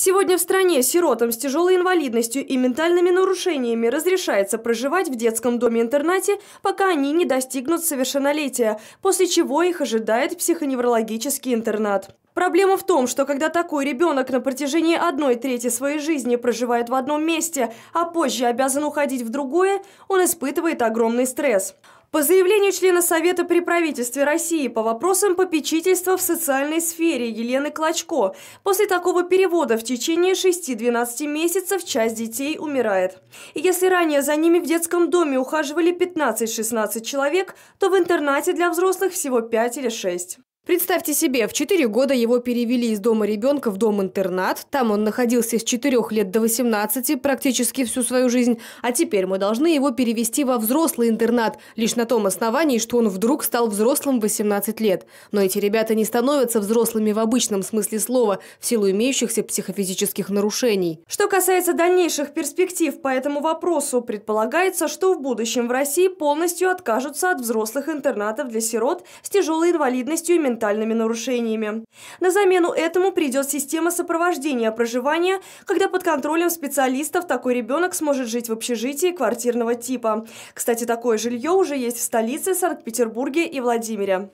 Сегодня в стране сиротам с тяжелой инвалидностью и ментальными нарушениями разрешается проживать в детском доме-интернате, пока они не достигнут совершеннолетия, после чего их ожидает психоневрологический интернат. Проблема в том, что когда такой ребенок на протяжении одной трети своей жизни проживает в одном месте, а позже обязан уходить в другое, он испытывает огромный стресс. По заявлению члена Совета при правительстве России по вопросам попечительства в социальной сфере Елены Клочко, после такого перевода в течение 6-12 месяцев часть детей умирает. если ранее за ними в детском доме ухаживали 15-16 человек, то в интернате для взрослых всего 5 или 6. Представьте себе, в 4 года его перевели из дома ребенка в дом-интернат. Там он находился с 4 лет до 18, практически всю свою жизнь. А теперь мы должны его перевести во взрослый интернат, лишь на том основании, что он вдруг стал взрослым в 18 лет. Но эти ребята не становятся взрослыми в обычном смысле слова, в силу имеющихся психофизических нарушений. Что касается дальнейших перспектив по этому вопросу, предполагается, что в будущем в России полностью откажутся от взрослых интернатов для сирот с тяжелой инвалидностью и ментальностью фундаментальными нарушениями. На замену этому придет система сопровождения проживания, когда под контролем специалистов такой ребенок сможет жить в общежитии квартирного типа. Кстати, такое жилье уже есть в столице, Санкт-Петербурге и Владимире.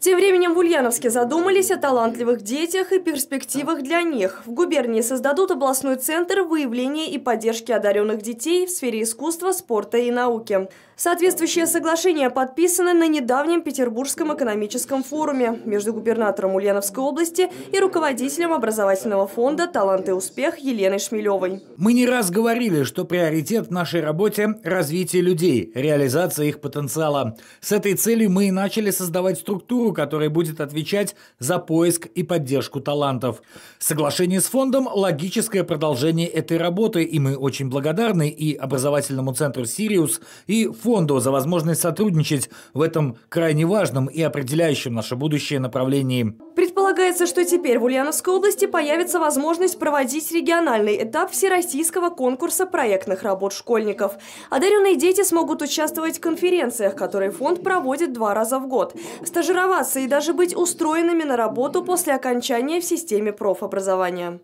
Тем временем в Ульяновске задумались о талантливых детях и перспективах для них. В губернии создадут областной центр выявления и поддержки одаренных детей в сфере искусства, спорта и науки. Соответствующее соглашение подписано на недавнем Петербургском экономическом форуме между губернатором Ульяновской области и руководителем образовательного фонда «Талант и успех» Еленой Шмелевой. Мы не раз говорили, что приоритет в нашей работе – развитие людей, реализация их потенциала. С этой целью мы и начали создавать структуру, которая будет отвечать за поиск и поддержку талантов. Соглашение с фондом – логическое продолжение этой работы, и мы очень благодарны и образовательному центру «Сириус», и фонду за возможность сотрудничать в этом крайне важном и определяющем наше будущее следующее направлении. Предполагается, что теперь в Ульяновской области появится возможность проводить региональный этап Всероссийского конкурса проектных работ школьников. Одаренные дети смогут участвовать в конференциях, которые фонд проводит два раза в год, стажироваться и даже быть устроенными на работу после окончания в системе профобразования.